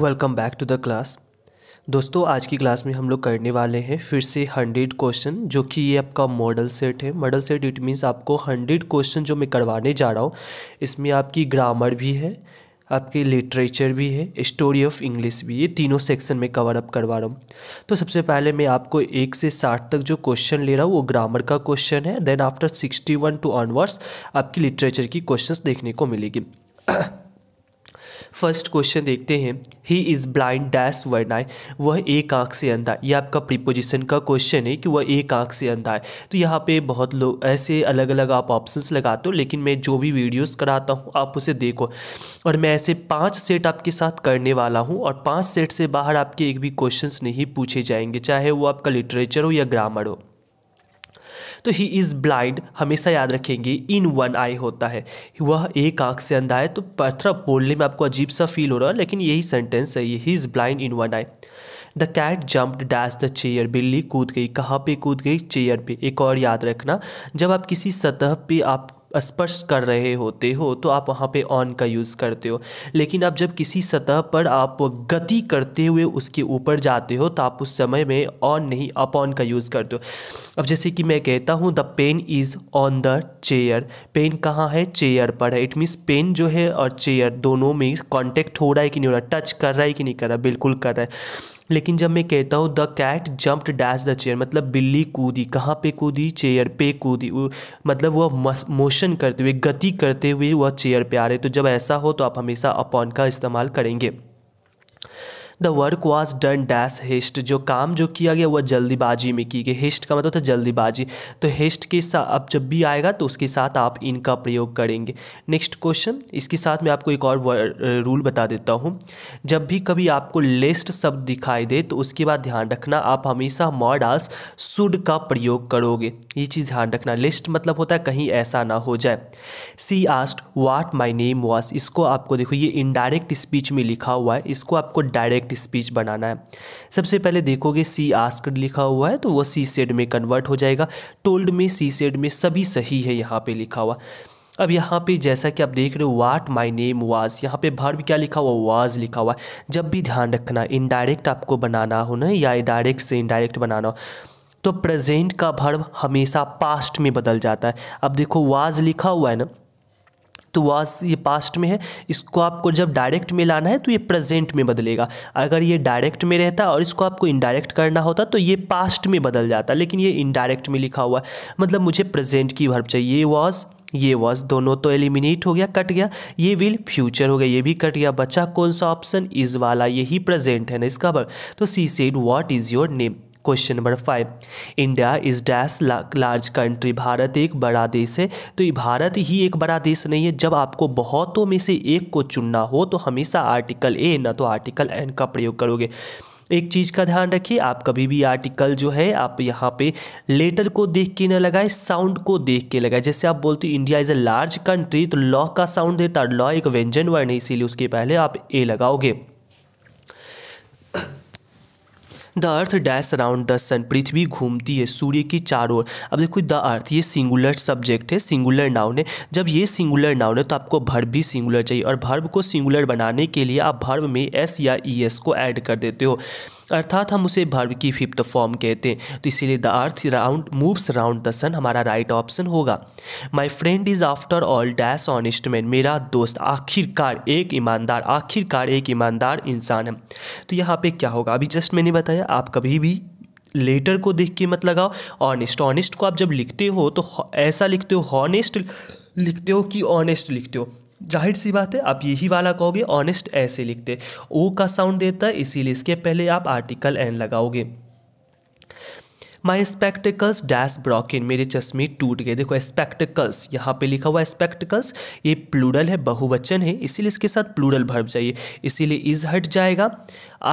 welcome back to the class दोस्तों आज की क्लास में हम लोग करने वाले हैं फिर से हंड्रेड क्वेश्चन जो कि ये आपका मॉडल सेट है मॉडल सेट इट मीन्स आपको हंड्रेड क्वेश्चन जो मैं करवाने जा रहा हूँ इसमें आपकी ग्रामर भी है आपके लिटरेचर भी है स्टोरी ऑफ इंग्लिश भी ये तीनों सेक्शन में कवर अप करवा रहा हूँ तो सबसे पहले मैं आपको एक से साठ तक जो क्वेश्चन ले रहा हूँ वो ग्रामर का क्वेश्चन है then after sixty one two onwards आपकी लिटरेचर की क्वेश्चंस देखने को मिलेगी फर्स्ट क्वेश्चन देखते हैं ही इज़ ब्लाइंड डैश वर्ण आए वह एक आँख से अंधा है ये आपका प्रीपोजिशन का क्वेश्चन है कि वह एक आँख से अंधा है तो यहाँ पे बहुत लोग ऐसे अलग अलग आप ऑप्शंस लगाते हो लेकिन मैं जो भी वीडियोस कराता हूँ आप उसे देखो और मैं ऐसे पाँच सेट आपके साथ करने वाला हूँ और पाँच सेट से बाहर आपके एक भी क्वेश्चन नहीं पूछे जाएंगे चाहे वो आपका लिटरेचर हो या ग्रामर हो तो ही इज़ ब्लाइंड हमेशा याद रखेंगे इन वन आई होता है वह एक आंख से अंधा है तो पथरा बोलने में आपको अजीब सा फील हो रहा है लेकिन यही सेंटेंस है ये he is blind in one eye the cat jumped dash the chair बिल्ली कूद गई कहाँ पे कूद गई चेयर पे एक और याद रखना जब आप किसी सतह पे आप स्पर्श कर रहे होते हो तो आप वहाँ पे ऑन का यूज़ करते हो लेकिन आप जब किसी सतह पर आप गति करते हुए उसके ऊपर जाते हो तो आप उस समय में ऑन नहीं ऑन का यूज़ करते हो अब जैसे कि मैं कहता हूँ the pen is on the chair pen कहाँ है चेयर पर है इट मीन्स पेन जो है और चेयर दोनों में कॉन्टेक्ट हो रहा है कि नहीं हो रहा टच कर रहा है कि नहीं कर रहा बिल्कुल कर रहा है लेकिन जब मैं कहता हूँ the cat jumped dash the chair मतलब बिल्ली कूदी कहाँ पे कूदी चेयर पे कूदी मतलब वह मोशन करते हुए गति करते हुए वह चेयर पे आ रहे तो जब ऐसा हो तो आप हमेशा अपॉन का इस्तेमाल करेंगे the work was done dash हिस्ट जो काम जो किया गया वह जल्दीबाजी में की गई हिस्ट का मतलब था जल्दीबाजी तो हिस्ट के साथ अब जब भी आएगा तो उसके साथ आप इनका प्रयोग करेंगे नेक्स्ट क्वेश्चन इसके साथ मैं आपको एक और रूल बता देता हूँ जब भी कभी आपको लेस्ट शब्द दिखाई दे तो उसके बाद ध्यान रखना आप हमेशा मॉडल्स सुड का प्रयोग करोगे ये चीज़ ध्यान रखना लिस्ट मतलब होता है कहीं ऐसा ना हो जाए she asked what my name was इसको आपको देखो ये इनडायरेक्ट स्पीच में लिखा हुआ है इसको आपको डायरेक्ट राइट स्पीच बनाना है सबसे पहले देखोगे सी आस्कड लिखा हुआ है तो वो सी सेड में कन्वर्ट हो जाएगा टोल्ड में सी सेड में सभी सही है यहाँ पे लिखा हुआ अब यहाँ पे जैसा कि आप देख रहे हो वाट माई नेम वाज यहाँ पे भी क्या लिखा हुआ वाज लिखा हुआ है जब भी ध्यान रखना इनडायरेक्ट आपको बनाना हो ना या डायरेक्ट से इनडायरेक्ट बनाना हो तो प्रेजेंट का भर्व हमेशा पास्ट में बदल जाता है अब देखो वाज लिखा हुआ है ना तो वाज ये पास्ट में है इसको आपको जब डायरेक्ट में लाना है तो ये प्रेजेंट में बदलेगा अगर ये डायरेक्ट में रहता और इसको आपको इनडायरेक्ट करना होता तो ये पास्ट में बदल जाता लेकिन ये इनडायरेक्ट में लिखा हुआ है मतलब मुझे प्रेजेंट की वर्ब चाहिए ये वाज ये वॉज दोनों तो एलिमिनेट हो गया कट गया ये विल फ्यूचर हो गया ये भी कट गया बचा कौन सा ऑप्शन इज़ वाला यही प्रेजेंट है ना इसका वर्ब तो she said what is your name question number five India is dash large country Bharat एक बड़ा देश है तो ये भारत ही एक बड़ा देश नहीं है जब आपको बहुतों में से एक को चुनना हो तो हमेशा आर्टिकल ए ना तो आर्टिकल एन का प्रयोग करोगे एक चीज़ का ध्यान रखिए आप कभी भी आर्टिकल जो है आप यहाँ पे लेटर को देख के ना लगाए साउंड को देख के लगाए जैसे आप बोलते हो India is a large country तो लॉ का साउंड देता तो लॉ एक व्यंजन वर्ण है इसीलिए उसके पहले आप ए लगाओगे the earth dash around the sun पृथ्वी घूमती है सूर्य की चारों ओर अब देखो द अर्थ ये सिंगुलर सब्जेक्ट है सिंगुलर नाउन है जब ये सिंगुलर नाउन है तो आपको भर्व भी सिंगुलर चाहिए और भर्व को सिंगुलर बनाने के लिए आप भर्व में एस या ई एस को ऐड कर देते हो अर्थात हम उसे भर्व की फिफ्थ फॉर्म कहते हैं तो इसीलिए the earth round moves round the sun हमारा राइट ऑप्शन होगा my friend is after all dash honest man मेरा दोस्त आखिरकार एक ईमानदार आखिरकार एक ईमानदार इंसान है तो यहाँ पे क्या होगा अभी जस्ट मैंने बताया आप कभी भी लेटर को देख के मत लगाओ ऑनेस्ट ऑनेस्ट को आप जब लिखते हो तो ऐसा लिखते हो हॉनेस्ट लिखते हो कि ऑनेस्ट लिखते हो जाहिर सी बात है आप यही वाला कहोगे ऑनेस्ट ऐसे लिखते ओ का साउंड देता है इसीलिए इसके पहले आप आर्टिकल एन लगाओगे माई स्पेक्टिकल्स डैश ब्रॉकिन मेरे चश्मे टूट गए देखो स्पेक्टिकल्स यहाँ पे लिखा हुआ स्पेक्टिकल्स ये प्लूडल है बहुवचन है इसीलिए इसके साथ प्लूडल भर जाइए इसीलिए इज हट जाएगा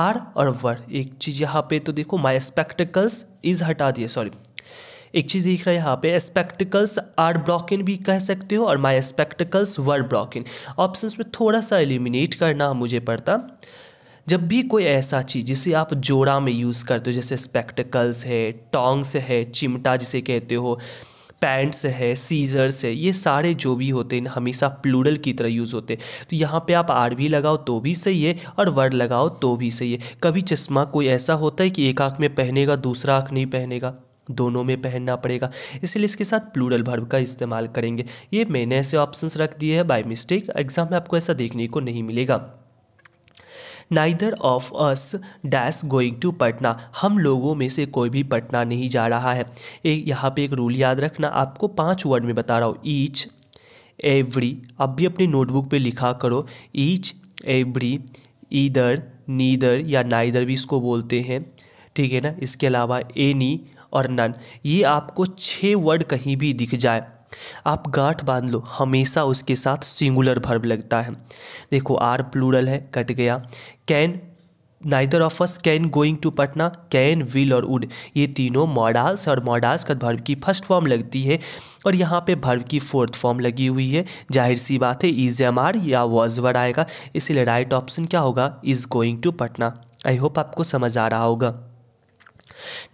आर और वर एक चीज़ यहाँ पे तो देखो माई स्पेक्टिकल्स इज हटा दिए सॉरी एक चीज़ दिख रहा है यहाँ पे स्पेक्टिकल्स आर ब्रॉकिन भी कह सकते हो और माई स्पेक्टिकल्स वर ब्रॉकिन ऑप्शंस में थोड़ा सा एलिमिनेट करना मुझे पड़ता जब भी कोई ऐसा चीज़ जिसे आप जोड़ा में यूज़ करते हो जैसे स्पेक्टिकल्स है टोंग्स है चिमटा जिसे कहते हो पैंट्स है सीजर्स है ये सारे जो भी होते हैं हमेशा प्लूरल की तरह यूज़ होते हैं तो यहाँ पे आप आर भी लगाओ तो भी सही है और वर्ड लगाओ तो भी सही है कभी चश्मा कोई ऐसा होता है कि एक आँख में पहनेगा दूसरा आँख नहीं पहनेगा दोनों में पहनना पड़ेगा इसलिए इसके साथ प्लूरल भर्व का इस्तेमाल करेंगे ये मैंने ऐसे ऑप्शंस रख दिए हैं बाय मिस्टेक एग्जाम में आपको ऐसा देखने को नहीं मिलेगा neither of us dash going to Patna हम लोगों में से कोई भी पटना नहीं जा रहा है एक यहाँ पे एक रूल याद रखना आपको पांच वर्ड में बता रहा हूँ ईच एवरी अब भी अपनी नोटबुक पे लिखा करो ईच एवरी ईदर नीदर या नाइदर भी इसको बोलते हैं ठीक है ना इसके अलावा एनी और नन ये आपको छः वर्ड कहीं भी दिख जाए आप गांठ बांध लो हमेशा उसके साथ सिंगुलर भर्ब लगता है देखो आर प्लूरल है कट गया can neither of us can going to Patna can will और उड ये तीनों मॉडल्स और मॉडल्स का भर्व की फर्स्ट फॉर्म लगती है और यहाँ पे भर्व की फोर्थ फॉर्म लगी हुई है जाहिर सी बात है इज एम आर या वॉज वर्ड आएगा इसलिए राइट ऑप्शन क्या होगा is going to Patna I hope आपको समझ आ रहा होगा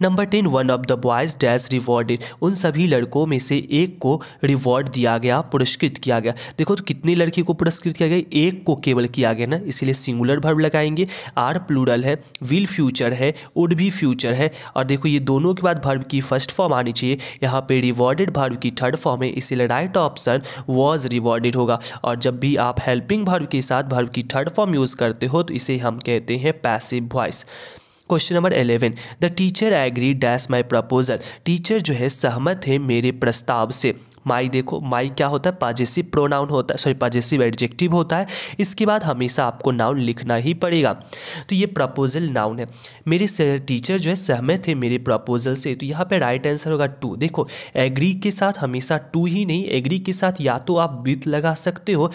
number ten one of the boys dash rewarded उन सभी लड़कों में से एक को रिवॉर्ड दिया गया पुरस्कृत किया गया देखो तो कितने लड़के को पुरस्कृत किया गया एक को केवल किया गया ना इसीलिए सिंगुलर भर्व लगाएंगे आर प्लूरल है विल फ्यूचर है उड भी फ्यूचर है और देखो ये दोनों के बाद भर्व की फर्स्ट फॉर्म आनी चाहिए यहाँ पे रिवॉर्डेड भर्व की थर्ड फॉर्म है इसीलिए राइट ऑप्शन वॉज रिवॉर्डेड होगा और जब भी आप हेल्पिंग भर्व के साथ भर्व की थर्ड फॉर्म यूज़ करते हो तो इसे हम कहते हैं passive voice question number eleven the teacher agree dash my proposal teacher जो है सहमत है मेरे प्रस्ताव से माई देखो माई क्या होता है पाजेसिव प्रोनाउन होता है सॉरी पाजेसिव एडजेक्टिव होता है इसके बाद हमेशा आपको नाउन लिखना ही पड़ेगा तो ये प्रपोजल नाउन है मेरे टीचर जो है सहमत थे मेरे प्रपोजल से तो यहाँ पर राइट आंसर होगा टू देखो एग्री के साथ हमेशा टू ही नहीं एग्री के साथ या तो आप विथ लगा सकते हो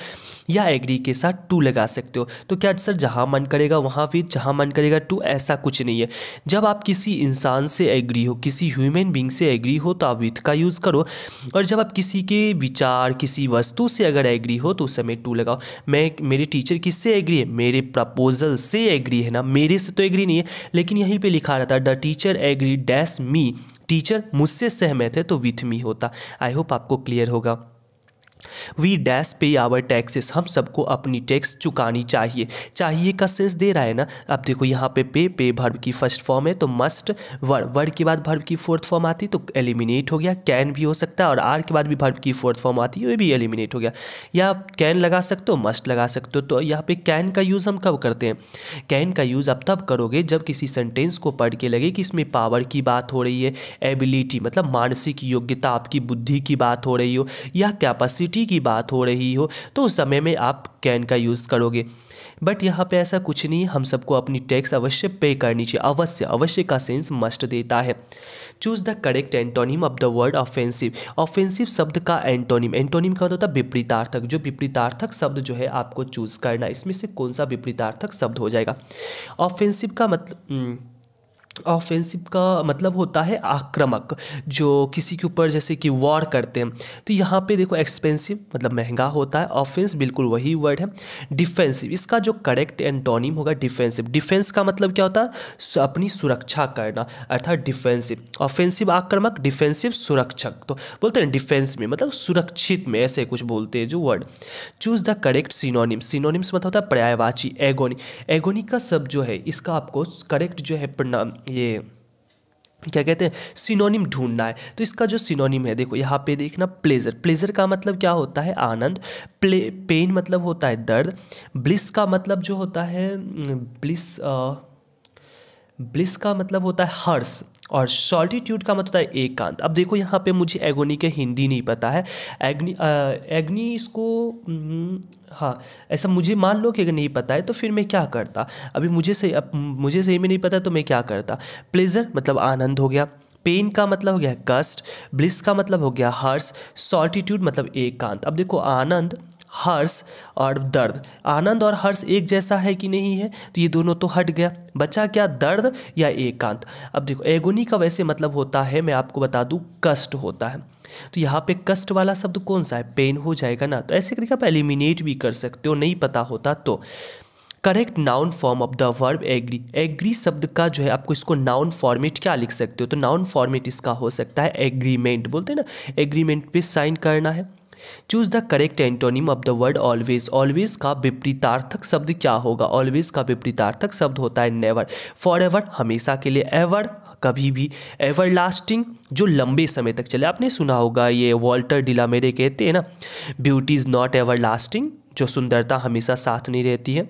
या एग्री के साथ टू लगा सकते हो तो क्या सर जहाँ मन करेगा वहाँ विथ जहाँ मन करेगा टू ऐसा कुछ नहीं है जब आप किसी इंसान से एग्री हो किसी ह्यूमन बींग से एग्री हो तो आप विथ का यूज़ करो और जब आप किसी के विचार किसी वस्तु से अगर एग्री हो तो उस समय टू लगाओ मैं मेरे टीचर किससे एग्री है मेरे प्रपोजल से एग्री है ना मेरे से तो एग्री नहीं है लेकिन यहीं पे लिखा रहता the teacher agree dash me teacher मुझसे सहमत है तो विथ मी होता आई होप आपको क्लियर होगा we dash pay our taxes हम सबको अपनी टैक्स चुकानी चाहिए चाहिए का सेंस दे रहा है ना अब देखो यहाँ पे पे पे भर्व की फर्स्ट फॉर्म है तो मस्ट वर्ब वर्ड के बाद भर्व की फोर्थ फॉर्म आती तो एलिमिनेट हो गया कैन भी हो सकता है और आर के बाद भी भर्व की फोर्थ फॉर्म आती है वह भी एलिमिनेट हो गया या कैन लगा सकते हो मस्ट लगा सकते हो तो यहाँ पे कैन का यूज़ हम कब करते हैं कैन का यूज़ आप तब करोगे जब किसी सेंटेंस को पढ़ के लगे कि इसमें पावर की बात हो रही है एबिलिटी मतलब मानसिक योग्यता आपकी बुद्धि की बात हो रही हो या कैपेसिटी क्वांटिटी की बात हो रही हो तो उस समय में आप कैन का यूज़ करोगे बट यहाँ पे ऐसा कुछ नहीं हम सबको अपनी टैक्स अवश्य पे करनी चाहिए अवश्य अवश्य का सेंस मस्ट देता है choose the correct antonym of the word offensive offensive शब्द का एंटोनिम एंटोनिम का मतलब होता है विपरीतार्थक जो विपरीतार्थक शब्द जो है आपको चूज़ करना इसमें से कौन सा विपरीतार्थक शब्द हो जाएगा ऑफेंसिव का मतलब हम्म, ऑफेंसिव का मतलब होता है आक्रामक जो किसी के ऊपर जैसे कि वॉर करते हैं तो यहाँ पे देखो एक्सपेंसिव मतलब महंगा होता है ऑफेंस बिल्कुल वही वर्ड है डिफेंसिव इसका जो करेक्ट एंटोनिम होगा डिफेंसिव डिफेंस का मतलब क्या होता है अपनी सुरक्षा करना अर्थात डिफेंसिव ऑफेंसिव आक्रामक डिफेंसिव सुरक्षक तो बोलते हैं डिफेंस में मतलब सुरक्षित में ऐसे कुछ बोलते हैं जो word choose the correct synonym synonyms मतलब होता है पर्यायवाची एगोनी एगोनी का सब जो है इसका आपको करेक्ट जो है प्रणाम ये क्या कहते हैं सिनोनिम ढूंढना है तो इसका जो सिनोनिम है देखो यहाँ पे देखना प्लेजर प्लेजर का मतलब क्या होता है आनंद प्ले पेन मतलब होता है दर्द ब्लिस का मतलब जो होता है ब्लिस mm, ब्लिस का मतलब होता है हर्ष और सॉल्टीट्यूड का मतलब है एकांत अब देखो यहाँ पे मुझे एगोनी के हिंदी नहीं पता है आ, एग्नी इसको हम्म, हाँ ऐसा मुझे मान लो कि अगर नहीं पता है तो फिर मैं क्या करता अभी मुझे सही अब मुझे सही में नहीं पता तो मैं क्या करता प्लेजर मतलब आनंद हो गया पेन का मतलब हो गया कष्ट ब्लिस का मतलब हो गया हर्ष सॉल्टीट्यूड मतलब एकांत अब देखो आनंद हर्ष और दर्द आनंद और हर्ष एक जैसा है कि नहीं है तो ये दोनों तो हट गया बचा क्या दर्द या एकांत अब देखो एगोनी का वैसे मतलब होता है मैं आपको बता दूँ कष्ट होता है तो यहाँ पे कष्ट वाला शब्द कौन सा है पेन हो जाएगा ना तो ऐसे करके आप एलिमिनेट भी कर सकते हो नहीं पता होता तो correct noun form of the verb agree agree शब्द का जो है आपको इसको नाउन फॉर्मेट क्या लिख सकते हो तो नाउन फॉर्मेट इसका हो सकता है एग्रीमेंट बोलते हैं ना एग्रीमेंट पे साइन करना है choose the correct antonym of the word always always का विपरीतार्थक शब्द क्या होगा ऑलवेज का विपरीतार्थक शब्द होता है नेवर फॉर एवर हमेशा के लिए एवर कभी भी एवर लास्टिंग जो लंबे समय तक चले आपने सुना होगा ये वॉल्टर मेरे कहते हैं ना beauty is not everlasting जो सुंदरता हमेशा साथ नहीं रहती है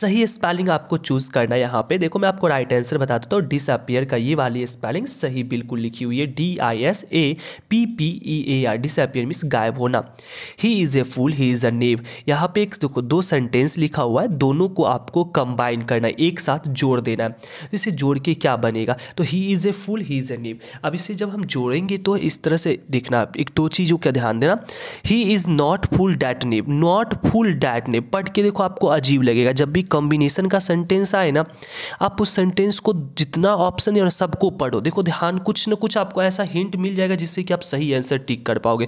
सही स्पेलिंग आपको चूज़ करना है यहाँ पे देखो मैं आपको राइट आंसर बता देता हूँ डिसअपियर का ये वाली स्पेलिंग सही बिल्कुल लिखी हुई है D I S A P P E A R disappear means गायब होना he is a fool he is a नेव यहाँ पे एक देखो दो सेंटेंस लिखा हुआ है दोनों को आपको कंबाइन करना है एक साथ जोड़ देना है तो इसे जोड़ के क्या बनेगा तो he is a fool he is a नेव अब इसे जब हम जोड़ेंगे तो इस तरह से देखना एक दो चीज़ों का ध्यान देना he is not fool that knave not fool that knave पढ़ के देखो आपको अजीब लगेगा करेगा जब भी कॉम्बिनेशन का सेंटेंस आए ना आप उस सेंटेंस को जितना ऑप्शन है सबको पढ़ो देखो ध्यान कुछ ना कुछ आपको ऐसा हिंट मिल जाएगा जिससे कि आप सही आंसर टिक कर पाओगे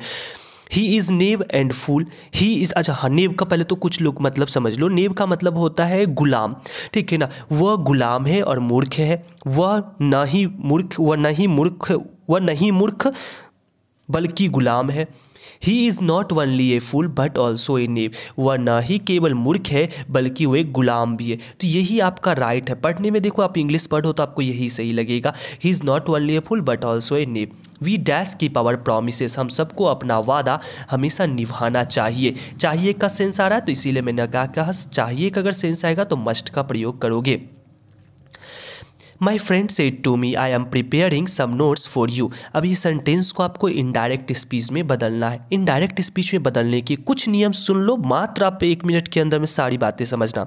he is knave and fool he is अच्छा हाँ नेव का पहले तो कुछ लोग मतलब समझ लो नेव का मतलब होता है गुलाम ठीक है ना वह गुलाम है और मूर्ख है वह ना ही मूर्ख वह ना ही मूर्ख वह नहीं मूर्ख बल्कि गुलाम है he is not only a fool but also a knave वह ना ही केवल मूर्ख है बल्कि वो एक गुलाम भी है तो यही आपका राइट है पढ़ने में देखो आप इंग्लिश पढ़ो तो आपको यही सही लगेगा he is not only a fool but also a knave we dash की पावर प्रोमिसेस हम सबको अपना वादा हमेशा निभाना चाहिए चाहिए का सेंस आ रहा है तो इसीलिए मैंने कहा कि हाँ, चाहिए का अगर सेंस आएगा तो मस्ट का प्रयोग करोगे my friend said to me I am preparing some notes for you अब ये सेंटेंस को आपको इनडायरेक्ट स्पीच में बदलना है इनडायरेक्ट स्पीच में बदलने के कुछ नियम सुन लो मात्र आप एक मिनट के अंदर में सारी बातें समझना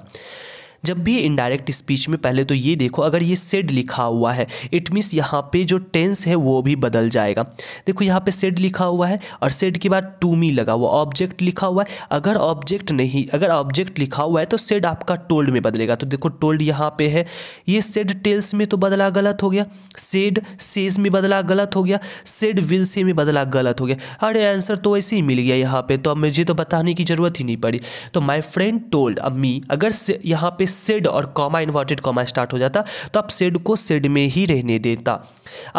जब भी इनडायरेक्ट स्पीच में पहले तो ये देखो अगर ये सेड लिखा हुआ है इट मीन्स यहाँ पे जो टेंस है वो भी बदल जाएगा देखो यहाँ पे सेड लिखा हुआ है और सेड के बाद टू मी लगा हुआ ऑब्जेक्ट लिखा हुआ है अगर ऑब्जेक्ट नहीं अगर ऑब्जेक्ट लिखा हुआ है तो सेड आपका टोल्ड में बदलेगा तो देखो टोल्ड यहाँ पे है ये सेड टेल्स में तो बदला गलत हो गया सेड सेज में बदला गलत हो गया सेड विल से में बदला गलत हो गया अरे आंसर तो ऐसे ही मिल गया यहाँ पर तो अब मुझे तो बताने की जरूरत ही नहीं पड़ी तो माई फ्रेंड टोल्ड अब मी अगर यहाँ पे सेड और कॉमा इन्वर्टेड कॉमा स्टार्ट हो जाता तो आप सेड को सेड में ही रहने देता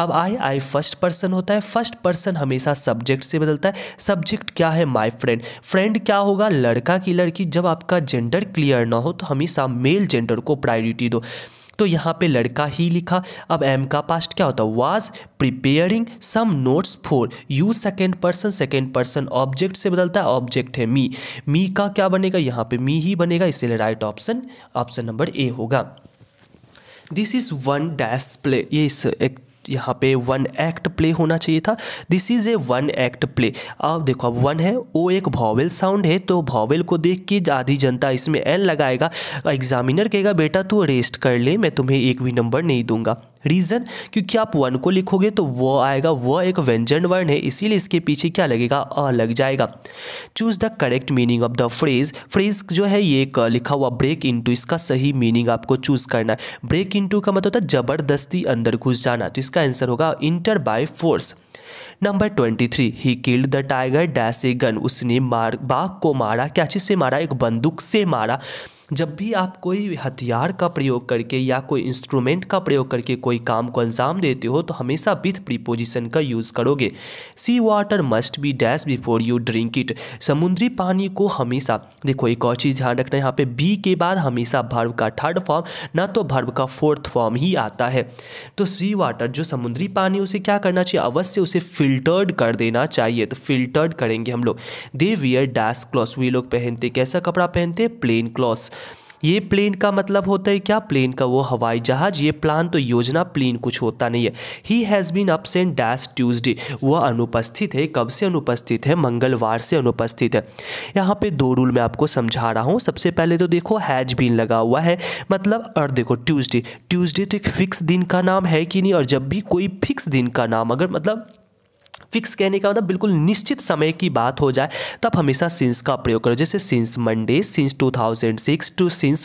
अब आई आई फर्स्ट पर्सन होता है फर्स्ट पर्सन हमेशा सब्जेक्ट से बदलता है सब्जेक्ट क्या है माई फ्रेंड फ्रेंड क्या होगा लड़का की लड़की जब आपका जेंडर क्लियर ना हो तो हमेशा मेल जेंडर को प्रायोरिटी दो तो यहाँ पे लड़का ही लिखा अब एम का पास्ट क्या होता है was preparing some notes for you second person second person object से बदलता है ऑब्जेक्ट है मी मी का क्या बनेगा यहाँ पे मी ही बनेगा इसीलिए right option option number A होगा this is one dash play ये इस एक यहाँ पे वन एक्ट प्ले होना चाहिए था this is a one act play अब देखो अब वन है ओ एक भॉवेल साउंड है तो भॉवेल को देख के आधी जनता इसमें एन लगाएगा एग्जामिनर कहेगा बेटा तू रेस्ट कर ले मैं तुम्हें एक भी नंबर नहीं दूंगा रीज़न क्योंकि आप वन को लिखोगे तो वह आएगा वह एक व्यंजन वर्ण है इसीलिए इसके पीछे क्या लगेगा अ लग जाएगा choose the correct meaning of the phrase phrase जो है ये एक लिखा हुआ ब्रेक इंटू इसका सही मीनिंग आपको चूज़ करना है ब्रेक इंटू का मतलब होता है ज़बरदस्ती अंदर घुस जाना तो इसका आंसर होगा enter by force number twenty three he killed the tiger dash a gun उसने मार बाघ को मारा क्या चीज़ से मारा एक बंदूक से मारा जब भी आप कोई हथियार का प्रयोग करके या कोई इंस्ट्रूमेंट का प्रयोग करके कोई काम को अंजाम देते हो तो हमेशा विथ प्रीपोजिशन का यूज़ करोगे sea water must be dash before you drink it समुद्री पानी को हमेशा देखो एक और चीज़ ध्यान रखना है यहाँ पे बी के बाद हमेशा भर्व का थर्ड फॉर्म ना तो भर्व का फोर्थ फॉर्म ही आता है तो सी वाटर जो समुद्री पानी उसे क्या करना चाहिए अवश्य उसे फिल्टर्ड कर देना चाहिए तो फिल्टर्ड करेंगे हम लोग दे वियर डैश क्लॉथ वे लोग पहनते कैसा कपड़ा पहनते प्लेन क्लॉथ ये प्लेन का मतलब होता है क्या प्लेन का वो हवाई जहाज ये प्लान तो योजना प्लेन कुछ होता नहीं है he has been absent dash Tuesday वह अनुपस्थित है कब से अनुपस्थित है मंगलवार से अनुपस्थित है यहाँ पे दो रूल मैं आपको समझा रहा हूँ सबसे पहले तो देखो हैज बीन लगा हुआ है मतलब और देखो ट्यूजडे ट्यूजडे तो एक फिक्स दिन का नाम है कि नहीं और जब भी कोई फिक्स दिन का नाम अगर मतलब फिक्स कहने का मतलब बिल्कुल निश्चित समय की बात हो जाए तो आप हमेशा सिंस का प्रयोग करो जैसे since Monday since 2006 to since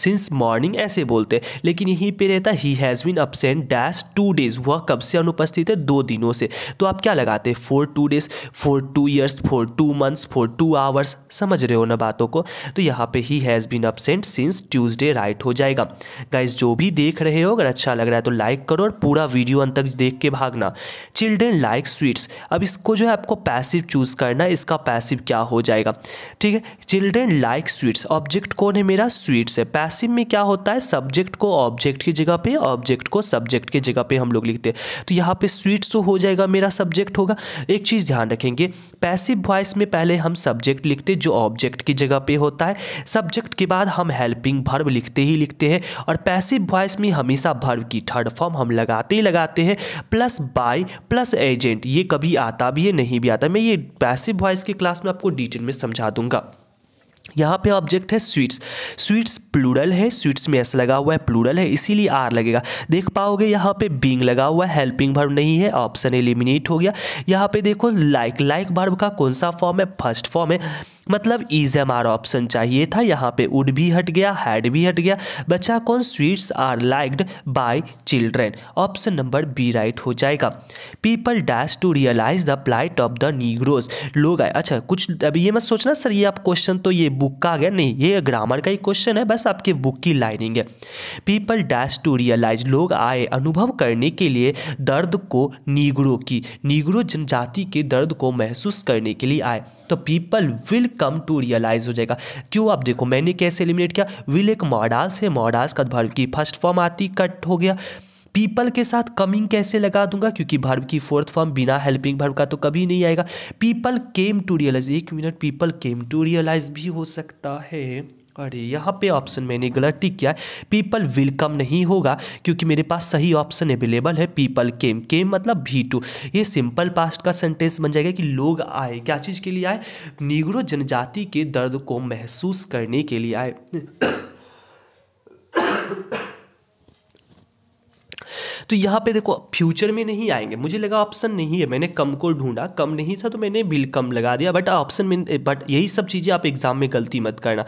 since morning ऐसे बोलते हैं लेकिन यहीं पे रहता he has been absent dash two days वह कब से अनुपस्थित है दो दिनों से तो आप क्या लगाते हैं for two days for two years for two months for two hours समझ रहे हो ना बातों को तो यहाँ पर he has been absent since Tuesday right हो जाएगा गाइज जो भी देख रहे हो अगर अच्छा लग रहा है तो लाइक करो और पूरा वीडियो अंत तक देख के भागना चिल्ड्रेन लाइक स्वीट्स अब इसको जो है आपको पैसिव चूज़ करना है इसका पैसिव क्या हो जाएगा ठीक है चिल्ड्रेन लाइक स्वीट्स ऑब्जेक्ट कौन है मेरा स्वीट्स है पैसिव में क्या होता है सब्जेक्ट को ऑब्जेक्ट की जगह पे ऑब्जेक्ट को सब्जेक्ट की जगह पे हम लोग लिखते हैं तो यहाँ पे स्वीट्स तो हो जाएगा मेरा सब्जेक्ट होगा एक चीज़ ध्यान रखेंगे पैसिव वॉइस में पहले हम सब्जेक्ट लिखते जो ऑब्जेक्ट की जगह पे होता है सब्जेक्ट के बाद हम हेल्पिंग भर्व लिखते ही लिखते हैं और पैसिव वॉइस में हमेशा भर्व की थर्ड फॉर्म हम लगाते ही लगाते हैं प्लस बाय प्लस एजेंट ये कभी आता भी है नहीं भी आता मैं ये पैसिव वॉइस की क्लास में आपको डिटेल में समझा दूंगा यहाँ पे ऑब्जेक्ट है स्वीट्स स्वीट्स प्लूरल है स्वीट्स में एस लगा हुआ है प्लूरल है इसीलिए आर लगेगा देख पाओगे यहाँ पे बींग लगा हुआ है हेल्पिंग भर्व नहीं है ऑप्शन एलिमिनेट हो गया यहाँ पे देखो लाइक लाइक भर्व का कौन सा फॉर्म है फर्स्ट फॉर्म है मतलब इज हमारा ऑप्शन चाहिए था यहाँ पे उड भी हट गया हैड भी हट गया बच्चा कौन sweets are liked by children option number B right हो जाएगा people dash to realize the plight of the Negroes लोग आए अच्छा कुछ अब ये मत सोचना सर ये आप क्वेश्चन तो ये बुक का आ गया नहीं ये ग्रामर का ही क्वेश्चन है बस आपके बुक की लाइनिंग है पीपल डैश टू रियलाइज लोग आए अनुभव करने के लिए दर्द को नीग्रो की नीग्रो जनजाति के दर्द को महसूस करने के लिए आए तो people will come to realize हो जाएगा क्यों आप देखो मैंने कैसे एलिमिनेट किया विल एक मॉडाल से मॉडाल्स का भर्व की फर्स्ट फॉर्म आती कट हो गया पीपल के साथ कमिंग कैसे लगा दूंगा क्योंकि भर्व की फोर्थ फॉर्म बिना हेल्पिंग भर्व का तो कभी नहीं आएगा पीपल केम टू रियलाइज एक minute people came to realize भी हो सकता है अरे यहाँ पे ऑप्शन मैंने गलत टिक किया है पीपल विल कम नहीं होगा क्योंकि मेरे पास सही ऑप्शन अवेलेबल है पीपल केम केम मतलब भी टू ये सिंपल पास्ट का सेंटेंस बन जाएगा कि लोग आए क्या चीज़ के लिए आए निगरो जनजाति के दर्द को महसूस करने के लिए आए तो यहाँ पे देखो फ्यूचर में नहीं आएंगे मुझे लगा ऑप्शन नहीं है मैंने कम को ढूंढा कम नहीं था तो मैंने बिल कम लगा दिया बट ऑप्शन में बट यही सब चीज़ें आप एग्ज़ाम में गलती मत करना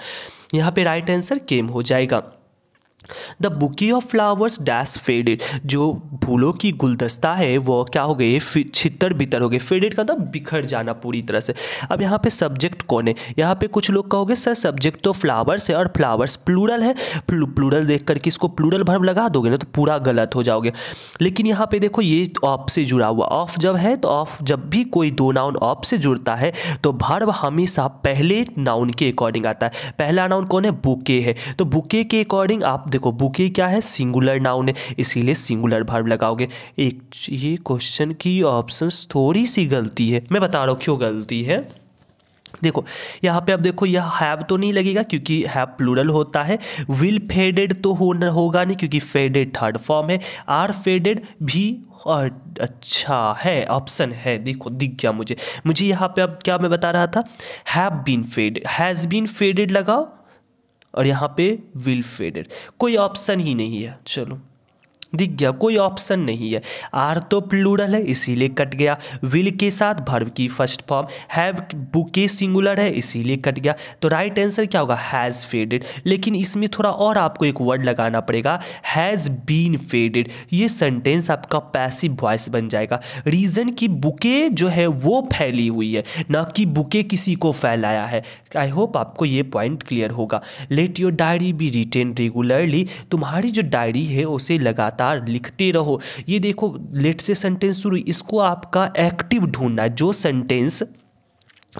यहाँ पे राइट आंसर केम हो जाएगा the bouquet of flowers dash faded जो फूलों की गुलदस्ता है वो क्या हो गई छितर बितर हो गए फेडेड का मतलब बिखर जाना पूरी तरह से अब यहाँ पे सब्जेक्ट कौन है यहाँ पे कुछ लोग कहोगे सर सब्जेक्ट तो फ्लावर्स है और फ्लावर्स प्लूरल है प्लूरल देख करके इसको प्लूरल भर्व लगा दोगे ना तो पूरा गलत हो जाओगे लेकिन यहाँ पे देखो ये ऑफ से जुड़ा हुआ ऑफ जब है तो ऑफ जब भी कोई दो नाउन ऑफ से जुड़ता है तो भर्व हमेशा पहले नाउन के अकॉर्डिंग आता है पहला नाउन कौन है बुके है तो बुके के अकॉर्डिंग आप देखो बुके क्या है सिंगुलर नाउन है इसीलिए सिंगुलर भर्व लगाओगे एक ये क्वेश्चन की ऑप्शन थोड़ी सी गलती है मैं बता रहा हूँ क्यों गलती है देखो यहाँ पे आप देखो यह हैव तो नहीं लगेगा क्योंकि हैव प्लूरल होता है विल फेडेड तो हो न होगा नहीं क्योंकि फेडेड थर्ड फॉर्म है आर फेडेड भी और अच्छा है ऑप्शन है देखो दिख गया मुझे मुझे यहाँ पे अब क्या मैं बता रहा था have been faded has been faded लगाओ और यहाँ पे विल फेडेड कोई ऑप्शन ही नहीं है चलो दिख गया कोई ऑप्शन नहीं है आर तो प्लूरल है इसीलिए कट गया विल के साथ भर्व की first form have bouquet singular है इसीलिए कट गया तो राइट आंसर क्या होगा हैज़ फेडेड लेकिन इसमें थोड़ा और आपको एक वर्ड लगाना पड़ेगा हैज़ बीन फेडेड ये सेंटेंस आपका पैसिव वॉइस बन जाएगा रीज़न की बुके जो है वो फैली हुई है ना कि बुके किसी को फैलाया है आई होप आपको ये पॉइंट क्लियर होगा let your diary be written regularly तुम्हारी जो डायरी है उसे लगा लगातार लिखते रहो ये देखो लेट से सेंटेंस शुरू इसको आपका एक्टिव ढूंढना है जो सेंटेंस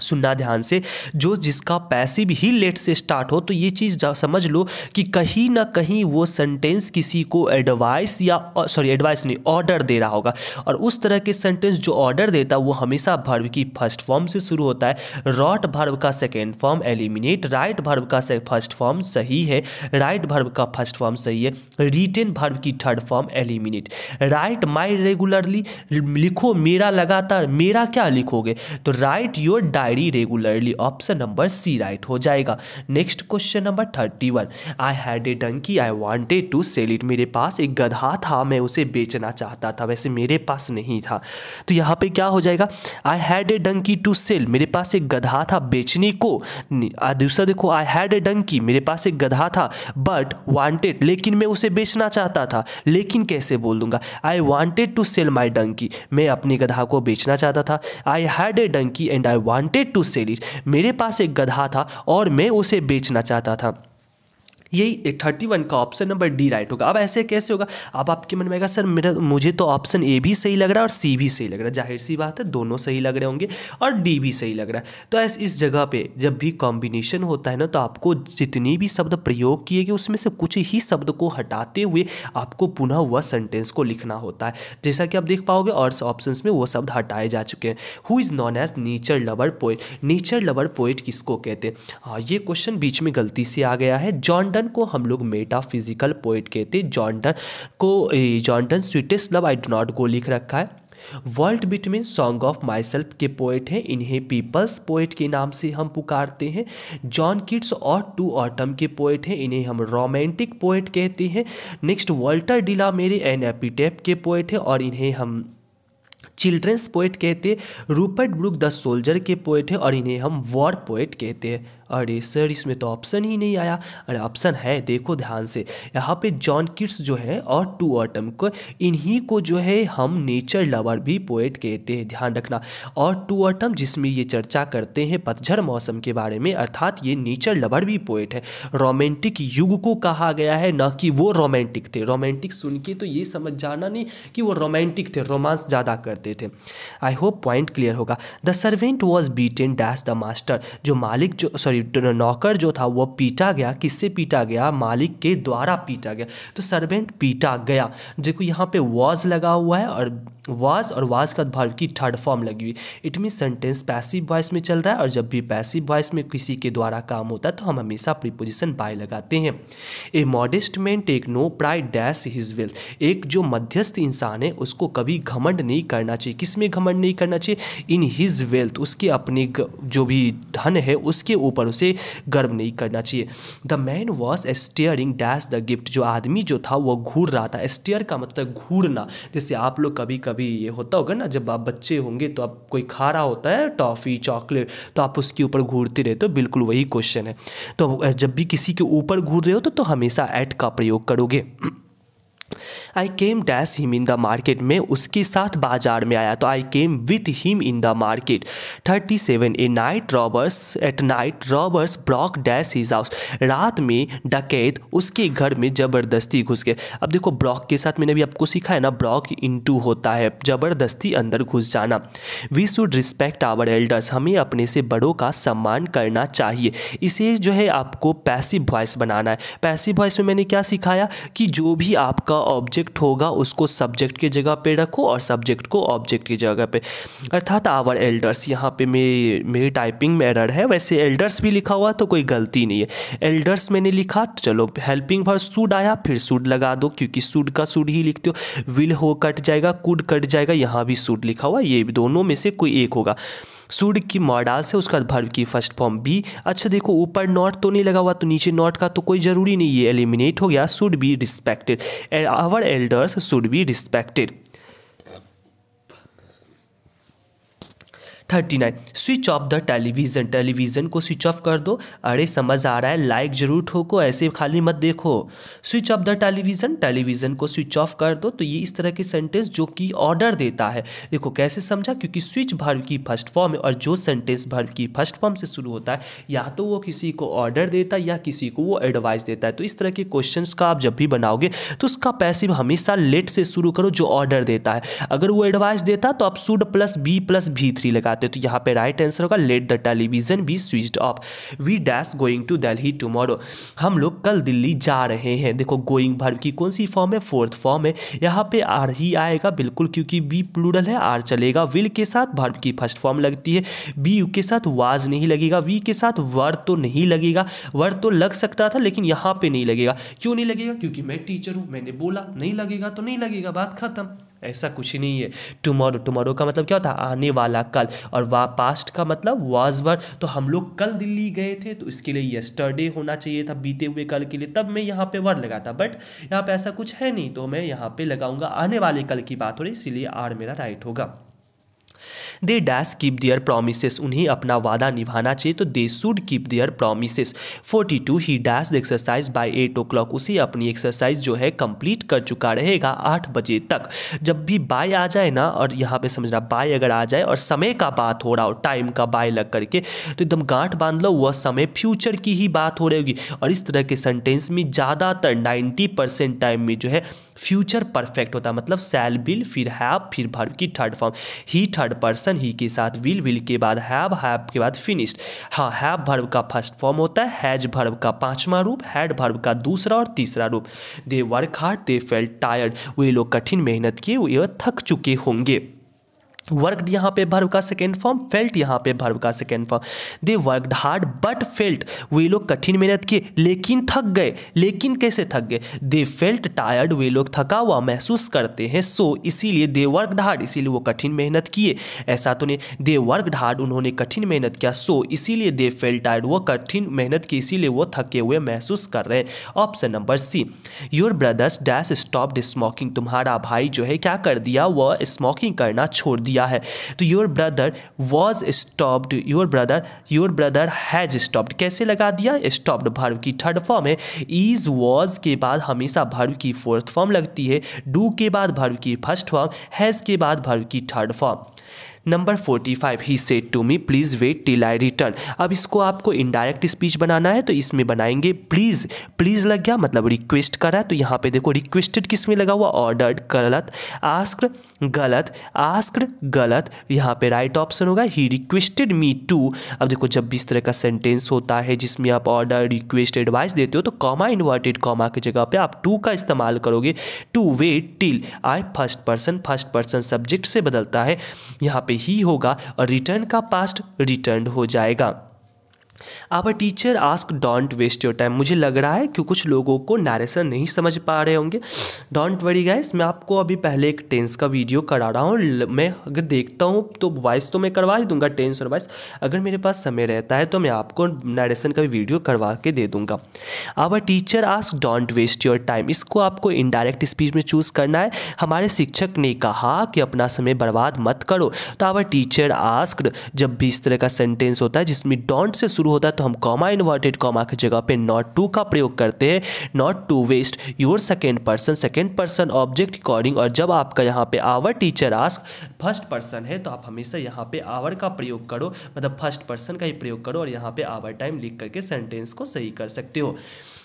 सुनना ध्यान से जो जिसका पैसिव ही लेट से स्टार्ट हो तो ये चीज़ समझ लो कि कहीं ना कहीं वो सेंटेंस किसी को एडवाइस या सॉरी एडवाइस नहीं ऑर्डर दे रहा होगा और उस तरह के सेंटेंस जो ऑर्डर देता है वो हमेशा भर्व की फर्स्ट फॉर्म से शुरू होता है रॉट भर्व का second form eliminate write verb का फर्स्ट फॉर्म सही है राइट भर्व का फर्स्ट फॉर्म सही है रिटेन भर्व की third form eliminate write my regularly लिखो मेरा लगातार मेरा क्या लिखोगे तो राइट योर डाय diary regularly option number C right हो जाएगा next question number thirty one I had a donkey I wanted to sell it मेरे पास एक गधा था मैं उसे बेचना चाहता था वैसे मेरे पास नहीं था तो यहाँ पे क्या हो जाएगा I had a donkey to sell मेरे पास एक गधा था बेचने को दूसरा देखो आई हैड ए डंकी मेरे पास एक गधा था बट वॉन्टेड लेकिन मैं उसे बेचना चाहता था लेकिन कैसे बोल दूंगा I wanted to sell my donkey मैं अपने गधा को बेचना चाहता था I had a donkey and I wanted to सेरीज मेरे पास एक गधा था और मैं उसे बेचना चाहता था यही थर्टी वन का ऑप्शन नंबर डी राइट होगा अब ऐसे कैसे होगा अब आपके मन में आएगा सर मेरा मुझे तो ऑप्शन ए भी सही लग रहा है और सी भी सही लग रहा है जाहिर सी बात है दोनों सही लग रहे होंगे और डी भी सही लग रहा है तो ऐसे इस जगह पे जब भी कॉम्बिनेशन होता है ना तो आपको जितनी भी शब्द प्रयोग किए गए उसमें से कुछ ही शब्द को हटाते हुए आपको पुनः वह सेंटेंस को लिखना होता है जैसा कि आप देख पाओगे और ऑप्शन में वो शब्द हटाए जा चुके हैं who is known as nature lover poet nature lover poet किसको कहते हैं हाँ, ये क्वेश्चन बीच में गलती से आ गया है जॉन जॉनडन को हम लोग मेटाफिजिकल पोइट कहते हैं को John Donne sweetest love I do not go लिख रखा है world between song of my self के पोएट हैं इन्हें पीपल्स पोएट के नाम से हम पुकारते हैं जॉन किट्स और टू ऑटम के पोएट हैं इन्हें हम रोमांटिक पोएट कहते हैं नेक्स्ट वॉल्टर डिला मेरे एन एपिटेप के पोएट हैं और इन्हें हम चिल्ड्रेंस पोएट कहते हैं रूपर्ट ब्रुक द सोल्जर के पोएट हैं और इन्हें हम वॉर पोएट कहते हैं अरे सर इसमें तो ऑप्शन ही नहीं आया अरे ऑप्शन है देखो ध्यान से यहाँ पे जॉन किट्स जो है और टू ऑटम को इन्हीं को जो है हम नेचर लवर भी पोएट कहते हैं ध्यान रखना और टू ऑटम जिसमें ये चर्चा करते हैं पतझर मौसम के बारे में अर्थात ये नेचर लवर भी पोएट है रोमांटिक युग को कहा गया है ना कि वो रोमांटिक थे रोमांटिक सुन के तो ये समझ जाना नहीं कि वो रोमांटिक थे रोमांस ज़्यादा करते थे आई होप पॉइंट क्लियर होगा the servant was beaten dash the master जो मालिक जो सॉरी नौकर जो था वह पीटा गया किससे पीटा गया मालिक के द्वारा पीटा गया तो सर्वेंट पीटा गया देखो यहाँ पे वॉज लगा हुआ है और वाज और वाज का वर्ब की थर्ड फॉर्म लगी हुई it mean sentence passive voice में चल रहा है और जब भी पैसिव वॉइस में किसी के द्वारा काम होता है तो हम हमेशा प्रीपोजिशन बाय लगाते हैं a modest man take no pride dash his wealth एक जो मध्यस्थ इंसान है उसको कभी घमंड नहीं करना चाहिए किस में घमंड नहीं करना चाहिए इन हिज वेल्थ उसके अपने जो भी धन है उसके ऊपर उसे गर्व नहीं करना चाहिए the man was a staring dash the gift जो आदमी जो था वो घूर रहा था स्टेयर का मतलब घूरना जैसे आप लोग कभी कभी कभी ये होता होगा ना जब आप बच्चे होंगे तो आप कोई खा रहा होता है टॉफ़ी चॉकलेट तो आप उसके ऊपर घूरते रहते हो बिल्कुल वही क्वेश्चन है तो जब भी किसी के ऊपर घूर रहे हो तो, तो हमेशा ऐट का प्रयोग करोगे I came dash him in the market में उसके साथ बाजार में आया तो I came with him in the market thirty seven a night robbers at night robbers broke dash his house रात में डकैत उसके घर में ज़बरदस्ती घुस गए अब देखो ब्रॉक के साथ मैंने भी आपको सीखा है ना ब्रॉक टू होता है ज़बरदस्ती अंदर घुस जाना we should respect our elders हमें अपने से बड़ों का सम्मान करना चाहिए इसे जो है आपको पैसिव वॉइस बनाना है पैसिव वॉइस में मैंने क्या सिखाया कि जो भी आपका ऑब्जेक्ट होगा उसको सब्जेक्ट की जगह पे रखो और सब्जेक्ट को ऑब्जेक्ट की जगह पे अर्थात आवर एल्डर्स यहाँ पे मेरी मेरी टाइपिंग में एरर है वैसे एल्डर्स भी लिखा हुआ तो कोई गलती नहीं है एल्डर्स मैंने लिखा चलो हेल्पिंग भर सूड आया फिर सूड लगा दो क्योंकि सूड का सूड ही लिखते हो विल हो कट जाएगा कुड कट जाएगा यहाँ भी सूड लिखा हुआ ये दोनों में से कोई एक होगा सूर्य की मॉडाल से उसका भर्व की फर्स्ट फॉर्म बी अच्छा देखो ऊपर नॉट तो नहीं लगा हुआ तो नीचे नॉट का तो कोई ज़रूरी नहीं ये एलिमिनेट हो गया should be respected our elders should be respected thirty nine switch off the television television को स्विच ऑफ कर दो अरे समझ आ रहा है लाइक जरूर ठोको ऐसे खाली मत देखो switch off the television television को स्विच ऑफ कर दो तो ये इस तरह के सेंटेंस जो कि ऑर्डर देता है देखो कैसे समझा क्योंकि स्विच भर्व की फर्स्ट फॉर्म है और जो सेंटेंस भर्व की फर्स्ट फॉर्म से शुरू होता है या तो वो किसी को ऑर्डर देता है या किसी को वो एडवाइस देता है तो इस तरह के क्वेश्चन का आप जब भी बनाओगे तो उसका पैसिव हमेशा लेट से शुरू करो जो ऑर्डर देता है अगर वो एडवाइस देता तो आप should plus be plus V three लगाते बताते हैं तो यहाँ पे राइट आंसर होगा let the television be switch off we dash going to Delhi tomorrow हम लोग कल दिल्ली जा रहे हैं देखो गोइंग भर्व की कौन सी फॉर्म है फोर्थ फॉर्म है यहाँ पे आर ही आएगा बिल्कुल क्योंकि बी प्लूरल है आर चलेगा विल के साथ भर्व की फर्स्ट फॉर्म लगती है बी यू के साथ वाज नहीं लगेगा वी के साथ वर तो नहीं लगेगा वर तो लग सकता था लेकिन यहाँ पे नहीं लगेगा क्यों नहीं लगेगा क्योंकि मैं टीचर हूँ मैंने बोला नहीं लगेगा तो नहीं लगेगा बात खत्म ऐसा कुछ ही नहीं है टुमारो टुमारो का मतलब क्या होता है आने वाला कल और वा पास्ट का मतलब वाज वर तो हम लोग कल दिल्ली गए थे तो इसके लिए येस्टरडे होना चाहिए था बीते हुए कल के लिए तब मैं यहाँ पे वर लगा था बट यहाँ पे ऐसा कुछ है नहीं तो मैं यहाँ पे लगाऊंगा आने वाले कल की बात हो रही इसीलिए आर मेरा राइट होगा they dash keep their promises उन्हें अपना वादा निभाना चाहिए तो they should keep their promises forty two he dash the exercise by eight o'clock उसे अपनी एक्सरसाइज जो है कंप्लीट कर चुका रहेगा आठ बजे तक जब भी बाय आ जाए ना और यहाँ पे समझना बाय अगर आ जाए और समय का बात हो रहा हो टाइम का बाय लग करके तो एकदम गांठ बांध लो वह समय फ्यूचर की ही बात हो रही होगी और इस तरह के सेंटेंस में ज़्यादातर नाइन्टी टाइम में जो है फ्यूचर परफेक्ट होता है मतलब सेल विल फिर हैव फिर भर्व की थर्ड फॉर्म ही थर्ड पर्सन ही के साथ विल विल के बाद हैव हैव के बाद फिनिश्ड हाँ हैव भर्व का फर्स्ट फॉर्म होता है हैज भर्व का पांचवा रूप हैड भर्व का दूसरा और तीसरा रूप they work hard they fail tired वे लोग कठिन मेहनत किए वे थक चुके होंगे वर्कड यहाँ पे भर्व का सेकेंड फॉर्म फेल्ट यहाँ पे भर्व का second form they worked hard but felt वे लोग कठिन मेहनत किए लेकिन थक गए लेकिन कैसे थक गए दे फेल्ट टायर्ड वे लोग थका हुआ महसूस करते हैं सो so, इसीलिए दे वर्कड हार्ड इसीलिए वो कठिन मेहनत किए ऐसा तो नहीं दे वर्कड हार्ड उन्होंने कठिन मेहनत किया सो so, इसीलिए दे फेल्ट टायर्ड वो कठिन मेहनत की इसीलिए वो थके हुए महसूस कर रहे हैं option number C your brothers dash stop smoking तुम्हारा भाई जो है क्या कर दिया वह स्मोकिंग करना छोड़ दिया दिया है तो your brother was stopped your brother your brother has stopped कैसे लगा दिया स्टॉप्ड भर्व की थर्ड फॉर्म है ईज वॉज के बाद हमेशा भर्व की फोर्थ फॉर्म लगती है डू के बाद भर्व की फर्स्ट फॉर्म हैज़ के बाद भर्व की third form number forty five he said to me please wait till I return अब इसको आपको इनडायरेक्ट स्पीच बनाना है तो इसमें बनाएंगे प्लीज़ प्लीज़ लग गया मतलब रिक्वेस्ट करा तो यहाँ पे देखो रिक्वेस्टेड किस में लगा हुआ ऑर्डर्ड गलत आस्क्ड गलत आस्क्ड गलत यहाँ पे राइट ऑप्शन होगा ही रिक्वेस्टेड मी टू अब देखो जब भी इस तरह का सेंटेंस होता है जिसमें आप ऑर्डर रिक्वेस्ट एडवाइस देते हो तो कॉमा इन्वर्टेड कॉमा की जगह पे आप टू का इस्तेमाल करोगे to wait till I first person first person subject से बदलता है यहाँ पे ही होगा और रिटर्न का पास्ट रिटर्न हो जाएगा our teacher ask don't waste your time मुझे लग रहा है कि कुछ लोगों को नरेशन नहीं समझ पा रहे होंगे डोंट वरी गाइस मैं आपको अभी पहले एक टेंस का वीडियो करा रहा हूँ मैं अगर देखता हूँ तो वॉइस तो मैं करवा ही दूंगा टेंस और वॉइस अगर मेरे पास समय रहता है तो मैं आपको नरेशन का वीडियो करवा के दे दूंगा our teacher ask don't waste your time इसको आपको इनडायरेक्ट स्पीच में चूज़ करना है हमारे शिक्षक ने कहा कि अपना समय बर्बाद मत करो तो अ टीचर आस्क जब भी इस तरह का सेंटेंस होता है जिसमें डोंट से शुरू शुरू होता है तो हम कॉमा इन्वर्टेड कॉमा की जगह पे नॉट टू का प्रयोग करते हैं not to waste your second person second person object according और जब आपका यहाँ पे our teacher ask first person है तो आप हमेशा यहाँ पे आवर का प्रयोग करो मतलब फर्स्ट पर्सन का ही प्रयोग करो और यहाँ पे आवर टाइम लिख करके सेंटेंस को सही कर सकते हो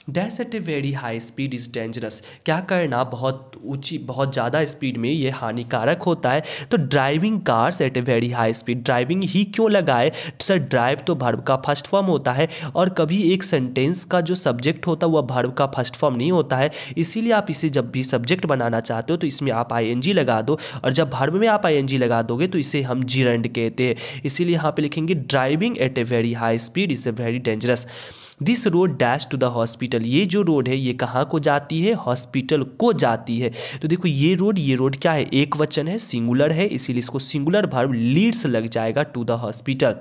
dash at a very high speed is dangerous क्या करना बहुत ऊँची बहुत ज़्यादा स्पीड में ये हानिकारक होता है तो driving cars at a very high speed driving ही क्यों लगाए सर ड्राइव तो भर्व का फर्स्ट फॉर्म होता है और कभी एक सेंटेंस का जो सब्जेक्ट होता है वह भर्व का फर्स्ट फॉर्म नहीं होता है इसीलिए आप इसे जब भी सब्जेक्ट बनाना चाहते हो तो इसमें आप आई लगा दो और जब भर्व में आप आई लगा दोगे तो इसे हम जीरेंड कहते हैं इसीलिए यहाँ पर लिखेंगे driving at a very high speed is a very dangerous this road dash to the hospital ये जो रोड है ये कहाँ को जाती है हॉस्पिटल को जाती है तो देखो ये रोड ये रोड क्या है एक वचन है सिंगुलर है इसीलिए इसको सिंगुलर भर्व लीड्स लग जाएगा to the hospital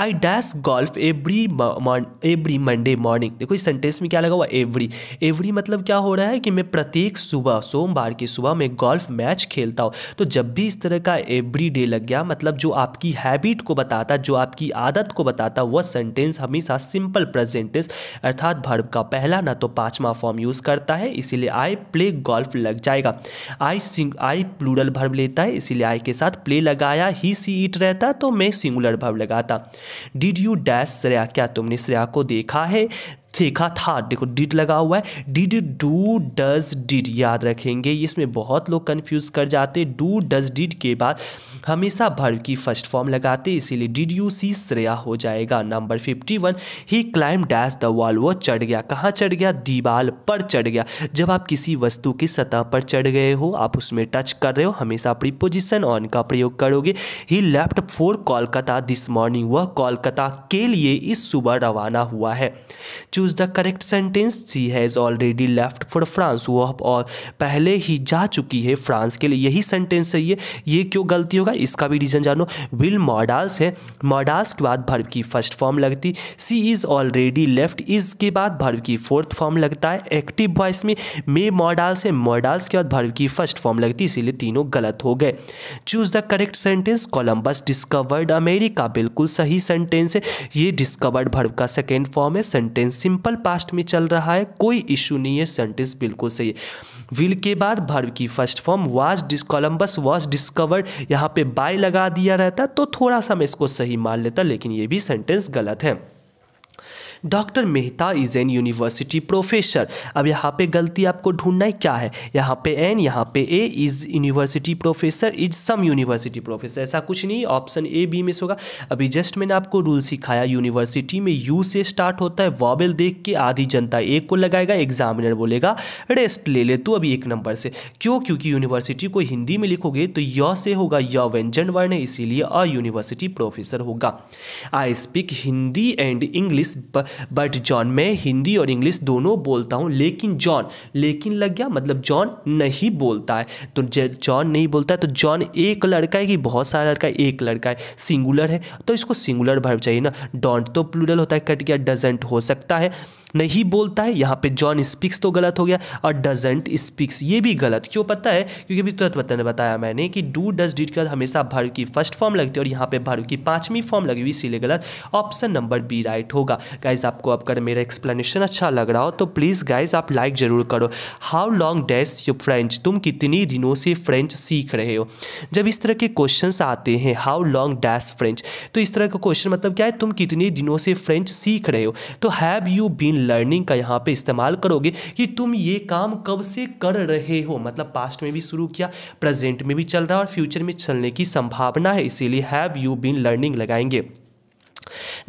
I dash golf every every Monday morning देखो इस सेंटेंस में क्या लगा हुआ एवरी एवरी मतलब क्या हो रहा है कि मैं प्रत्येक सुबह सोमवार की सुबह मैं गोल्फ मैच खेलता हूँ तो जब भी इस तरह का एवरी डे लग गया मतलब जो आपकी हैबिट को बताता जो आपकी आदत को बताता वह सेंटेंस हमेशा सिंपल प्रेजेंटेंस अर्थात भर्व का पहला ना तो पाँचवा फॉर्म यूज़ करता है इसीलिए आई प्ले गोल्फ लग जाएगा आई सिंग आई प्लूरल भर्व लेता है इसीलिए आई के साथ प्ले लगाया ही सी इट रहता तो मैं सिंगुलर भर्व लगा कहा था डिड यू डैश श्रेया क्या तुमने श्रेया को देखा है सीखा था देखो डिड लगा हुआ है डिड डू डज डिड याद रखेंगे इसमें बहुत लोग कंफ्यूज कर जाते डू डज डिड के बाद हमेशा भर की फर्स्ट फॉर्म लगाते इसीलिए डिड यू सी श्रेया हो जाएगा number fifty one he climb dash the wall वो चढ़ गया कहाँ चढ़ गया दीवाल पर चढ़ गया जब आप किसी वस्तु की सतह पर चढ़ गए हो आप उसमें टच कर रहे हो हमेशा अपनी पोजिशन ऑन का प्रयोग करोगे he left for Kolkata this morning वह कोलकाता के लिए इस सुबह रवाना हुआ है choose the correct sentence she has already left for France वो अब और पहले ही जा चुकी है फ्रांस के लिए यही सेंटेंस है ये ये क्यों गलती होगा इसका भी रीज़न जानो विल मॉडाल्स है मॉडाल्स के बाद भर्व की फर्स्ट फॉर्म लगती she is already left is के बाद भर्व की फोर्थ फॉर्म लगता है एक्टिव वॉइस में मे मॉडाल्स है मॉडाल्स के बाद भर्व की फर्स्ट फॉर्म लगती इसीलिए तीनों गलत हो गए choose the correct sentence Columbus discovered America बिल्कुल सही सेंटेंस है ये डिस्कवर्ड भर्व का सेकेंड फॉर्म है सेंटेंस सिंपल पास्ट में चल रहा है कोई इश्यू नहीं है सेंटेंस बिल्कुल सही है विल के बाद भर्व की first form was this Columbus was discovered यहाँ पे बाय लगा दिया रहता तो थोड़ा सा मैं इसको सही मान लेता लेकिन ये भी सेंटेंस गलत है doctor Mehta is an university professor अब यहाँ पे गलती आपको ढूंढना है क्या है यहाँ पे एन यहाँ पे a is university professor is some university professor ऐसा कुछ नहीं ऑप्शन ए बी मिस होगा अभी जस्ट मैंने आपको रूल सिखाया यूनिवर्सिटी में यू से स्टार्ट होता है वॉबेल देख के आधी जनता ए को लगाएगा एग्जामिनर बोलेगा रेस्ट ले ले तू अभी एक नंबर से क्यों क्योंकि यूनिवर्सिटी को हिंदी में लिखोगे तो य से होगा य व्यंजन वर्ण है इसीलिए अ यूनिवर्सिटी प्रोफेसर होगा I speak Hindi and English but John मैं हिंदी और इंग्लिश दोनों बोलता हूँ लेकिन जॉन लेकिन लग गया मतलब जॉन नहीं बोलता है तो जॉन नहीं बोलता है तो जॉन एक लड़का है कि बहुत सारा लड़का है एक लड़का है सिंगुलर है तो इसको सिंगुलर भर चाहिए ना डॉन्ट तो प्लूडल होता है कट गया डजेंट हो सकता है नहीं बोलता है यहाँ पे जॉन स्पीक्स तो गलत हो गया और डजेंट स्पीक्स ये भी गलत क्यों पता है क्योंकि अभी तुरंत पता बताया मैंने कि डू डज डिड का हमेशा भारू की फर्स्ट फॉर्म लगती है और यहाँ पे भारू की पांचवी फॉर्म लगी हुई इसीलिए गलत ऑप्शन नंबर बी राइट होगा गाइज आपको अगर मेरा एक्सप्लेनेशन अच्छा लग रहा हो तो प्लीज़ गाइज आप लाइक ज़रूर करो how long dash you French तुम कितनी दिनों से फ्रेंच सीख रहे हो जब इस तरह के क्वेश्चन आते हैं हाउ लॉन्ग डैस फ्रेंच तो इस तरह का क्वेश्चन मतलब क्या है तुम कितने दिनों से फ्रेंच सीख रहे हो तो हैव यू बीन लर्निंग का यहाँ पे इस्तेमाल करोगे कि तुम ये काम कब से कर रहे हो मतलब पास्ट में भी शुरू किया प्रेजेंट में भी चल रहा है और फ्यूचर में चलने की संभावना है इसीलिए हैव यू बीन लर्निंग लगाएंगे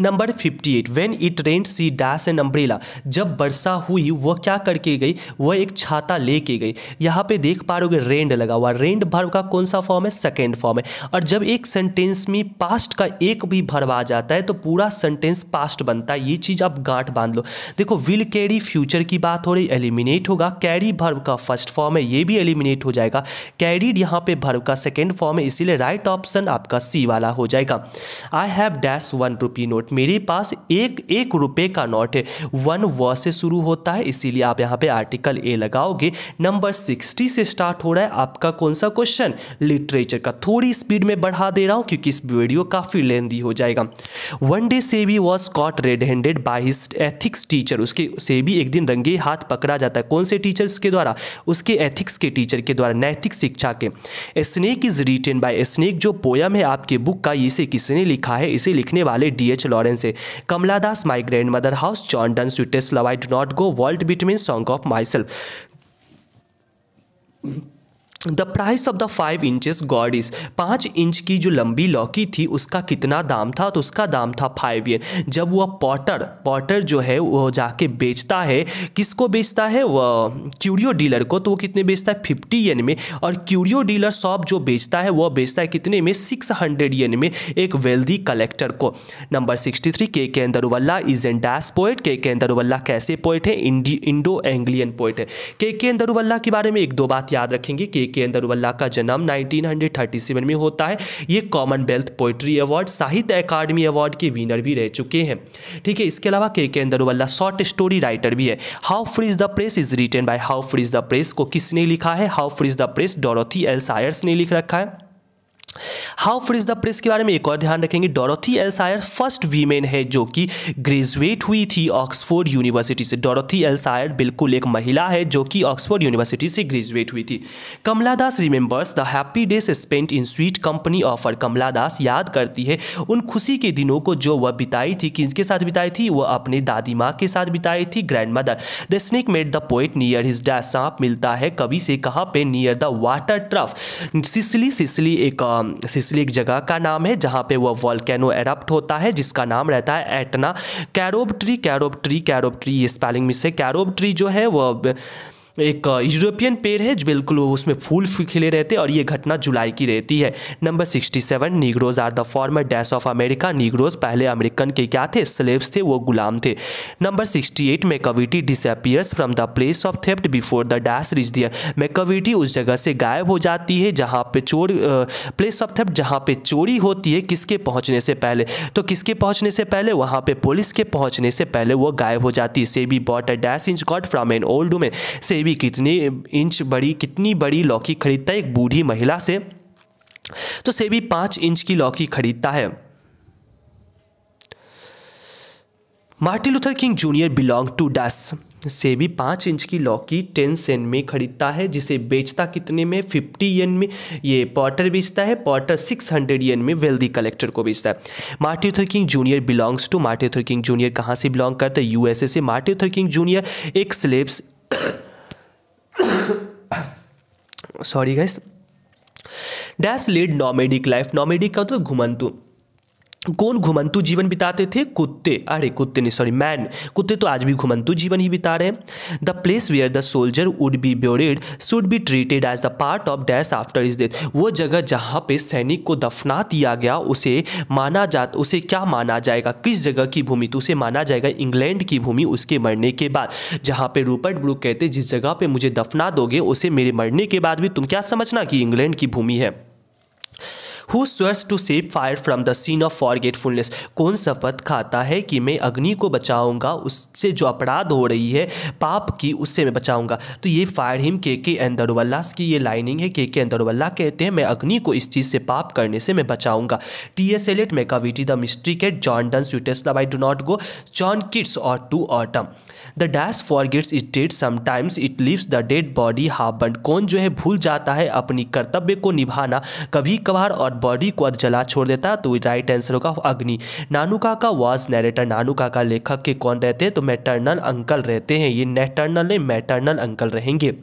number 58 when it rain she dash an umbrella जब वर्षा हुई वह क्या करके गई वह एक छाता लेके गई यहाँ पे देख पा रहे रेंड लगा हुआ रेंड भर्व का कौन सा फॉर्म है सेकेंड फॉर्म है और जब एक सेंटेंस में पास्ट का एक भी भर्व आ जाता है तो पूरा सेंटेंस पास्ट बनता है ये चीज़ आप गांठ बांध लो देखो विल कैरी फ्यूचर की बात हो रही एलिमिनेट होगा कैरी भर्व का फर्स्ट फॉर्म है ये भी एलिमिनेट हो जाएगा कैरीड यहाँ पे भर्व का सेकेंड फॉर्म है इसीलिए राइट ऑप्शन आपका सी वाला हो जाएगा आई हैव डैश वन रूप रुपी नोट मेरे पास एक एक रुपए का नोट है वन व से शुरू होता है इसीलिए आप यहाँ पे आर्टिकल ए लगाओगे नंबर सिक्सटी से स्टार्ट हो रहा है आपका कौन सा क्वेश्चन लिटरेचर का थोड़ी स्पीड में बढ़ा दे रहा हूँ क्योंकि इस वीडियो काफ़ी लेंदी हो जाएगा वन डे से भी was caught red handed by his ethics teacher उसके से भी एक दिन रंगे हाथ पकड़ा जाता है कौन से टीचर्स के द्वारा उसके एथिक्स के टीचर के द्वारा नैतिक शिक्षा के snake is written by snake जो पोयम है आपके बुक का इसे किसने लिखा है इसे लिखने वाले एच लॉरेंस है Kamala Das my grandmother house John Donne sweetest love I do not go world between song of my myself the price of the five inches god is पाँच इंच की जो लंबी लौकी थी उसका कितना दाम था तो उसका दाम था फाइव ईयर जब वह पॉटर पॉटर जो है वह जाके बेचता है किसको बेचता है वह क्यूरियो डीलर को तो वो कितने बेचता है फिफ्टी येन में और क्यूरियो डीलर शॉप जो बेचता है वह बेचता है कितने में सिक्स हंड्रेड येन में एक वेल्दी कलेक्टर को number sixty three K K Daruwalla is an dash poet K K अंदरवल्ला कैसे पोइट है इंडो एंग्लियन पोइट है के के अंदरवल्ला के बारे में एक दो बात याद रखेंगे के के अंदर वल्ला का जन्म 1937 में होता है ये कॉमनवेल्थ पोइट्री अवार्ड साहित्य अकादमी अवार्ड के विनर भी रह चुके हैं ठीक है इसके अलावा के के अंदर शॉर्ट स्टोरी राइटर भी है how free is the press is written by how free is the press को किसने लिखा है how free is the press Dorothy L Sayers ने लिख रखा है हाउ इज द प्रेस के बारे में एक और ध्यान रखेंगे डोरोथी एल्सायर फर्स्ट वीमेन है जो कि ग्रेजुएट हुई थी ऑक्सफोर्ड यूनिवर्सिटी से डोरोथी एल्सायर बिल्कुल एक महिला है जो कि ऑक्सफोर्ड यूनिवर्सिटी से ग्रेजुएट हुई थी Kamala Das remembers the happy days spent in sweet company of her Kamala Das याद करती है उन खुशी के दिनों को जो वह बिताई थी किसके साथ बिताई थी वह अपने दादी माँ के साथ बिताई थी grandmother the snake made the poet near his dash सांप मिलता है कवि से कहाँ पे near the water trough Sicily Sicily एक सिसली एक जगह का नाम है जहाँ पे वह वॉलकैनो एडप्ट होता है जिसका नाम रहता है Etna carob tree carob tree carob tree ये स्पेलिंग में से कैरोब ट्री जो है वह एक यूरोपियन पेड़ है बिल्कुल उसमें फूल खिले रहते और ये घटना जुलाई की रहती है number sixty seven Negroes are the former dash of America Negroes पहले अमेरिकन के क्या थे स्लेब्स थे वो गुलाम थे number sixty eight Macavity disappears from the place of theft before the dash reach there Macavity उस जगह से गायब हो जाती है जहाँ पे चोर प्लेस ऑफ थेप्ट जहाँ पे चोरी होती है किसके पहुँचने से पहले तो किसके पहुँचने से पहले वहाँ पे पुलिस के पहुँचने से पहले वो गायब हो जाती है Sebi bought a dash inch god from an old women से भी कितनी इंच बड़ी कितनी बड़ी लौकी खरीदता है एक बूढ़ी महिला से तो सेबी पांच इंच की लौकी खरीदता है Martin Luther King Junior belong to dash Sebi पाँच इंच की लौकी टेन सेंट में खरीदता है जिसे बेचता कितने में फिफ्टी येन में ये पॉटर बेचता है पॉटर सिक्स हंड्रेड येन में वेल्दी कलेक्टर को बेचता है Martin Luther King Junior belongs to Martin Luther King Junior कहाँ से बिलोंग करता है यूएसए से मार्टिन लूथर किंग जूनियर एक slaves sorry guys dash lead nomadic life nomadic का मतलब घुमंतु कौन घुमंतु जीवन बिताते थे कुत्ते अरे कुत्ते नहीं सॉरी मैन कुत्ते तो आज भी घुमंतु जीवन ही बिता रहे हैं the place where the soldier would be buried should be treated as the part of dash after is death वो जगह जहाँ पे सैनिक को दफना दिया गया उसे माना जा उसे क्या माना जाएगा किस जगह की भूमि तो उसे माना जाएगा इंग्लैंड की भूमि उसके मरने के बाद जहाँ पे रूपर्ट ब्रूक कहते जिस जगह पर मुझे दफना दोगे उसे मेरे मरने के बाद भी तुम क्या समझना कि इंग्लैंड की भूमि है who swears to save fire from the sin of forgetfulness कौन शपथ खाता है कि मैं अग्नि को बचाऊंगा उससे जो अपराध हो रही है पाप की उससे मैं बचाऊंगा तो ये फायर हिम के के अंदरवल्लास की ये लाइनिंग है के के अंदरवल्ला कहते हैं मैं अग्नि को इस चीज़ से पाप करने से मैं बचाऊंगा T S Eliot Macavity the mystery cat John Donne love I do not go John Keats और to autumn the dash forgets is dead sometimes it lives the dead body half buried कौन जो है भूल जाता है अपनी कर्तव्य को निभाना कभी कभार और और बॉडी को जला छोड़ देता तो राइट आंसर होगा अग्नि नानू काका वॉज नैरेटर नानू काका लेखक के कौन रहते हैं तो मैटर्नल अंकल रहते हैं ये नेटर्नल मैटर्नल अंकल रहेंगे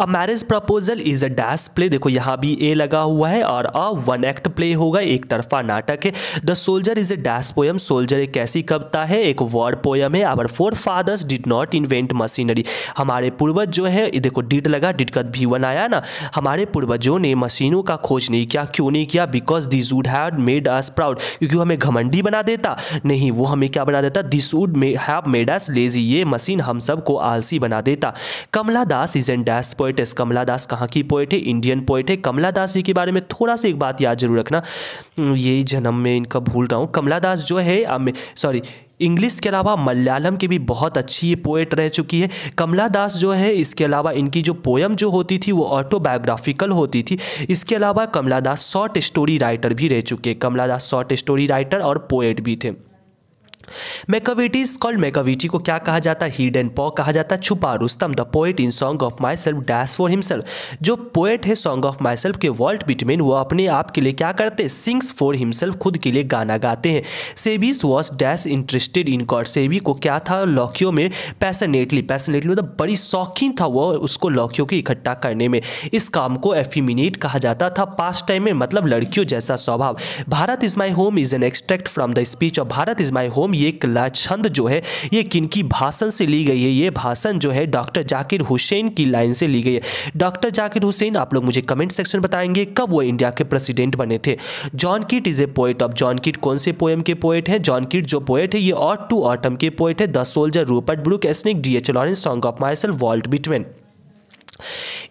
अब marriage proposal is a dash play देखो यहाँ भी ए लगा हुआ है और अ वन एक्ट प्ले होगा एक तरफा नाटक है the soldier is a dash poem soldier एक कैसी कविता है एक वर्ड पोयम है our forefathers did not invent machinery हमारे पूर्वज जो है देखो डिड लगा डिड का भी वन आया ना हमारे पूर्वजों ने मशीनों का खोज नहीं किया क्यों नहीं किया because this would have made us proud क्योंकि हमें घमंडी बना देता नहीं वो हमें क्या बना देता this would have made us lazy ये मशीन हम सबको आलसी बना देता Kamala Das is an dash poet as Kamala Das कहाँ की पोइट है इंडियन पोइट है कमला दास जी के बारे में थोड़ा सा एक बात याद जरूर रखना हम्म, यही जन्म में इनका भूल रहा हूँ कमला दास जो है सॉरी इंग्लिश के अलावा मलयालम की भी बहुत अच्छी ये पोएट रह चुकी है कमला दास जो है इसके अलावा इनकी जो पोएम जो होती थी वो ऑटोबायोग्राफिकल होती थी इसके अलावा Kamala Das short story writer भी रह चुके हैं Kamala Das short story writer और पोएट भी थे मैकविटीज कॉल्ड मेकावीटी को क्या कहा जाता है हीड एंड पॉ कहा जाता है छुपा रुस्तम the poet in song of my myself dash for himself जो पोएट है सॉन्ग ऑफ माई सेल्फ के वर्ल्ड बिटवीन वो अपने आप के लिए क्या करते हैं सिंग्स फॉर हिमसेल्फ खुद के लिए गाना गाते हैं Sebi's was dash interested in god Sebi को क्या था लॉकियो में पैसनेटली पैसनेटली मतलब बड़ी शौकीन था वो उसको लॉकियो को इकट्ठा करने में इस काम को एफिमिनेट कहा जाता था पास टाइम में मतलब लड़कियों जैसा स्वभाव Bharat is my home is an extract from the speech of Bharat is my home ये कला छंद जो है ये किनकी भाषण से ली गई है ये भाषण जो है डॉक्टर जाकिर हुसैन की लाइन से ली गई है डॉक्टर जाकिर हुसैन आप लोग मुझे कमेंट सेक्शन बताएंगे कब वो इंडिया के प्रेसिडेंट बने थे John Keats is a poet अब जॉन किट कौन से पोएम के पोएट हैं जॉन किट जो पोएट है ये ऑट टू ऑटम के पोएट है द सोल्जर रूपर्ट ब्रुक एसनिक D H Lawrence song of myself Walt between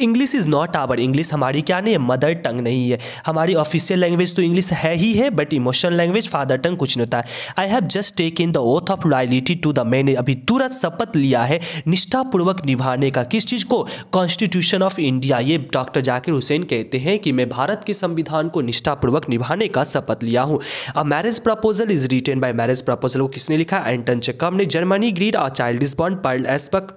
English is not our English हमारी क्या नहीं है मदर टंग नहीं है हमारी ऑफिशियल लैंग्वेज तो इंग्लिश है ही है but emotional language father tongue कुछ नहीं होता है I have just take in the oath of loyalty to the मैंने अभी तुरंत शपथ लिया है निष्ठापूर्वक निभाने का किस चीज़ को कॉन्स्टिट्यूशन ऑफ इंडिया ये डॉक्टर जाकिर हुसैन कहते हैं कि मैं भारत के संविधान को निष्ठापूर्वक निभाने का शपथ लिया हूँ a marriage proposal is written by marriage proposal को किसने लिखा एंटन चेकअप ने जर्मनी ग्रीड और child is bond Pearl S Buck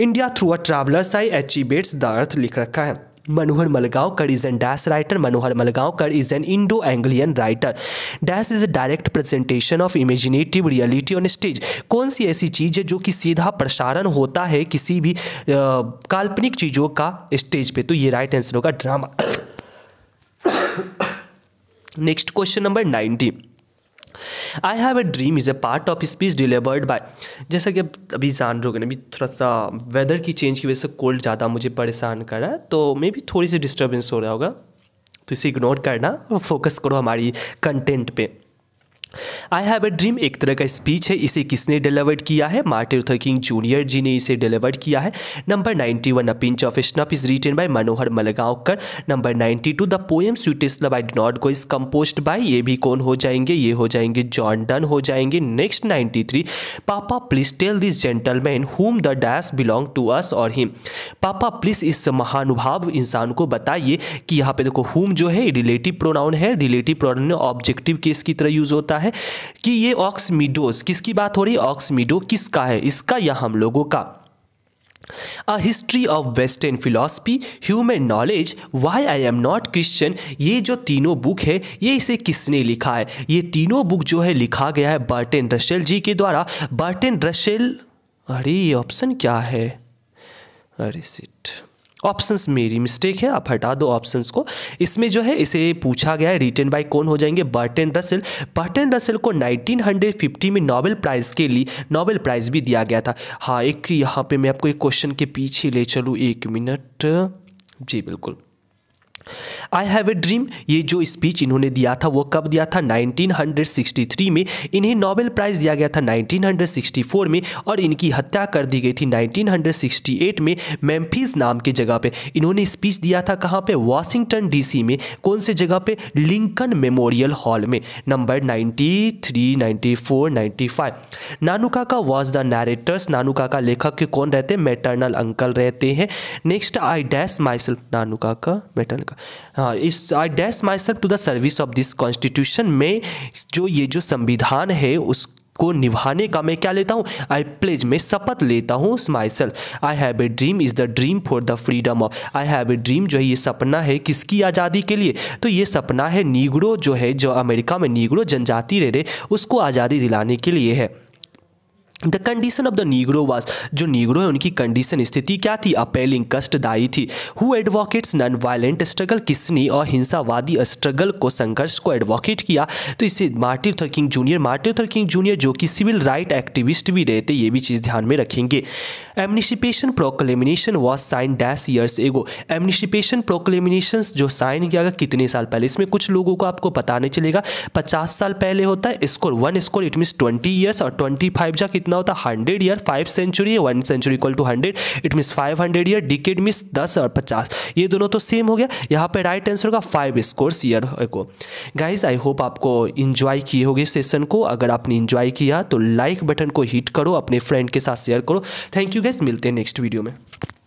India through a traveller's eye अचीवेट्स द अर्थ लिख रखा है Manohar Malgaonkar is an dash writer Manohar Malgaonkar is an Indo Anglian writer dash is a direct presentation of imaginative reality on stage कौन सी ऐसी चीज़ है जो कि सीधा प्रसारण होता है किसी भी काल्पनिक चीज़ों का स्टेज पे तो ये राइट आंसर होगा drama next question number nineteen I have a dream is a part of speech delivered by जैसा कि अब अभी जान रोगे ना अभी थोड़ा सा वेदर की चेंज की वजह से कोल्ड ज़्यादा मुझे परेशान कर रहा है तो मे भी थोड़ी सी डिस्टर्बेंस हो रहा होगा तो इसे इग्नोर करना और फोकस करो हमारी कंटेंट पर आई हैव ए ड्रीम एक तरह का स्पीच है इसे किसने डिलीवर्ड किया है Martin Luther King Junior ji ने इसे डिलीवर्ड किया है number 91 a pinch of snuff is written by Manohar Malgaonkar number 92 the poem sweetest love I not go is compose by ये भी कौन हो जाएंगे ये हो जाएंगे जॉन डन हो जाएंगे next 93 papa please tell this gentleman whom the dash belong to us और हिम पापा प्लीज इस महानुभाव इंसान को बताइए कि यहाँ पे देखो हुम जो है रिलेटिव प्रोनाउन है रिलेटिव प्रोनाउन ऑब्जेक्टिव केस की तरह यूज होता है है कि ये ऑक्समीडोस किसकी बात हो रही है ऑक्समीडो किसका है इसका या हम लोगों का a history of western philosophy human knowledge why I am not Christian ये जो तीनों बुक है ये इसे किसने लिखा है ये तीनों बुक जो है लिखा गया है बर्टन रशेल जी के द्वारा बर्टन रशेल अरे ये ऑप्शन क्या है अरे सिट ऑप्शंस मेरी मिस्टेक है आप हटा दो ऑप्शंस को इसमें जो है इसे पूछा गया है रिटर्न बाय कौन हो जाएंगे बर्टन रसल बर्टन रसल को 1950 में नोबेल प्राइज़ के लिए नोबेल प्राइज़ भी दिया गया था हाँ एक यहाँ पे मैं आपको एक क्वेश्चन के पीछे ले चलूँ एक मिनट जी बिल्कुल आई हैव ए ड्रीम ये जो स्पीच इन्होंने दिया था वो कब दिया था 1963 में इन्हें नोबेल प्राइज़ दिया गया था 1964 में और इनकी हत्या कर दी गई थी 1968 में मेम्फिस नाम के जगह पे इन्होंने स्पीच दिया था कहाँ पे वाशिंगटन डीसी में कौन से जगह पे लिंकन मेमोरियल हॉल में number 93, 94, 95 Nanu Kaka was the narrator's नानू काका लेखक के कौन रहते मेटर्नल अंकल रहते हैं next I dash myself Nanu Kaka maternal हाँ इस I dash myself to the service of this constitution में जो ये जो संविधान है उस को निभाने का मैं क्या लेता हूँ आई प्लेज में शपथ लेता हूँ myself I have a dream is the dream for the freedom of I have a dream जो है ये सपना है किसकी आज़ादी के लिए तो ये सपना है नीगड़ो जो है जो अमेरिका में नीगड़ो जनजाति रह रहे उसको आज़ादी दिलाने के लिए है the condition of the Negro was जो नीग्रो है उनकी कंडीशन स्थिति क्या थी अपेलिंग कष्टदायी थी who advocates non violent struggle किसने और हिंसावादी स्ट्रगल को संघर्ष को एडवोकेट किया तो इसे Martin Luther King Junior Martin Luther King Junior जो कि सिविल राइट एक्टिविस्ट भी रहे थे ये भी चीज़ ध्यान में रखेंगे emancipation proclamation was sign dash years ago emancipation प्रोक्लेमिनेशन जो साइन किया गया कितने साल पहले इसमें कुछ लोगों को आपको पता नहीं चलेगा पचास साल पहले होता है score one score it means twenty years और ट्वेंटी फाइव जा कितना कितना होता है hundred year five century one century equal to hundred it means five hundred year decade means दस और पचास ये दोनों तो सेम हो गया यहाँ पे राइट आंसर होगा फाइव स्कोर्स ईयर को गाइज आई होप आपको इन्जॉय किए होगी सेशन को अगर आपने इन्जॉय किया तो लाइक बटन को हिट करो अपने फ्रेंड के साथ शेयर करो थैंक यू गैस मिलते हैं नेक्स्ट वीडियो में